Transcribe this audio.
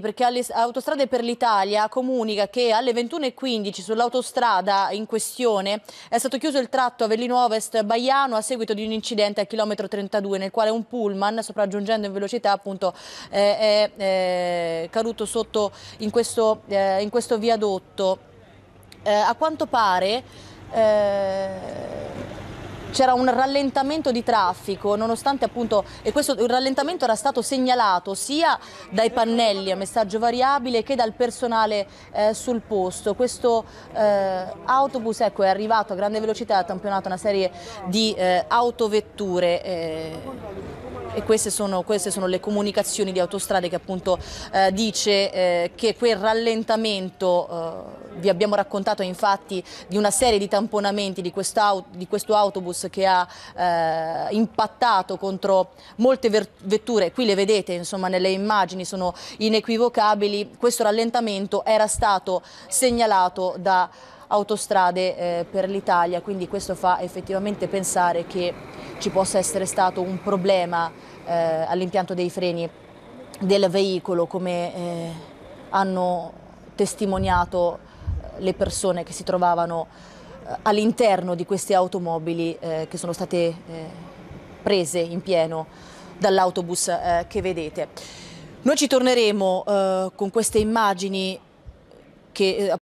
perché Autostrade per l'Italia comunica che alle 21.15 sull'autostrada in questione è stato chiuso il tratto Avellino Ovest-Baiano a seguito di un incidente a chilometro 32 nel quale un pullman sopraggiungendo in velocità appunto eh, è eh, caduto sotto in questo, eh, in questo viadotto. Eh, a quanto pare... Eh, c'era un rallentamento di traffico, nonostante appunto, e questo rallentamento era stato segnalato sia dai pannelli a messaggio variabile che dal personale eh, sul posto. Questo eh, autobus ecco, è arrivato a grande velocità e ha campionato una serie di eh, autovetture. Eh, e queste sono, queste sono le comunicazioni di autostrade che appunto eh, dice eh, che quel rallentamento, eh, vi abbiamo raccontato infatti di una serie di tamponamenti di, quest di questo autobus che ha eh, impattato contro molte vetture, qui le vedete insomma nelle immagini sono inequivocabili, questo rallentamento era stato segnalato da autostrade eh, per l'Italia, quindi questo fa effettivamente pensare che ci possa essere stato un problema eh, all'impianto dei freni del veicolo come eh, hanno testimoniato eh, le persone che si trovavano eh, all'interno di queste automobili eh, che sono state prese in pieno dall'autobus che vedete. Noi ci torneremo con queste immagini che